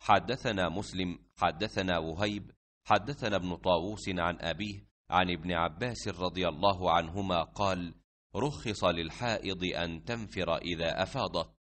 حدثنا مسلم حدثنا وهيب حدثنا ابن طاووس عن أبيه عن ابن عباس رضي الله عنهما قال رخص للحائض أن تنفر إذا أفاضت